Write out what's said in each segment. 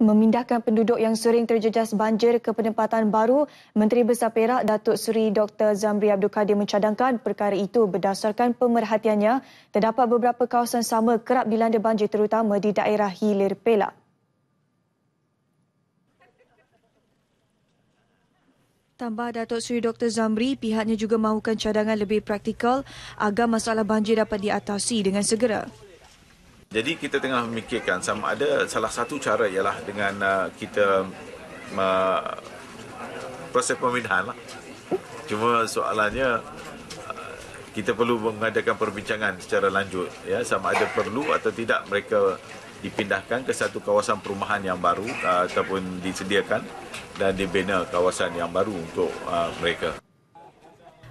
memindahkan penduduk yang sering terjejas banjir ke penempatan baru, Menteri Besar Perak Datuk Seri Dr. Zamri Abdul Kadir mencadangkan perkara itu berdasarkan pemerhatiannya terdapat beberapa kawasan sama kerap dilanda banjir terutama di daerah Hilir Perak. Tambah Datuk Seri Dr. Zamri, pihaknya juga mahukan cadangan lebih praktikal agar masalah banjir dapat diatasi dengan segera. Jadi kita tengah memikirkan sama ada salah satu cara ialah dengan uh, kita uh, proses pemindahan lah. Cuma soalannya uh, kita perlu mengadakan perbincangan secara lanjut ya sama ada perlu atau tidak mereka dipindahkan ke satu kawasan perumahan yang baru uh, ataupun disediakan dan dibina kawasan yang baru untuk uh, mereka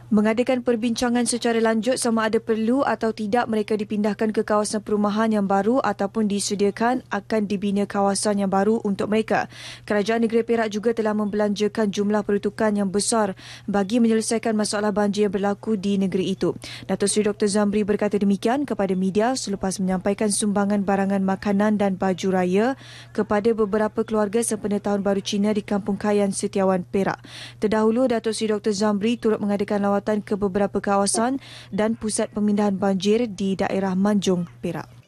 mengadakan perbincangan secara lanjut sama ada perlu atau tidak mereka dipindahkan ke kawasan perumahan yang baru ataupun disediakan akan dibina kawasan yang baru untuk mereka. Kerajaan Negeri Perak juga telah membelanjakan jumlah peruntukan yang besar bagi menyelesaikan masalah banjir yang berlaku di negeri itu. Datuk Seri Dr. Zamri berkata demikian kepada media selepas menyampaikan sumbangan barangan makanan dan baju raya kepada beberapa keluarga sempena tahun baru Cina di Kampung Kayan Setiawan Perak. Terdahulu, Datuk Seri Dr. Zamri turut mengadakan lawan jawatan ke beberapa kawasan dan pusat pemindahan banjir di daerah Manjung, Perak.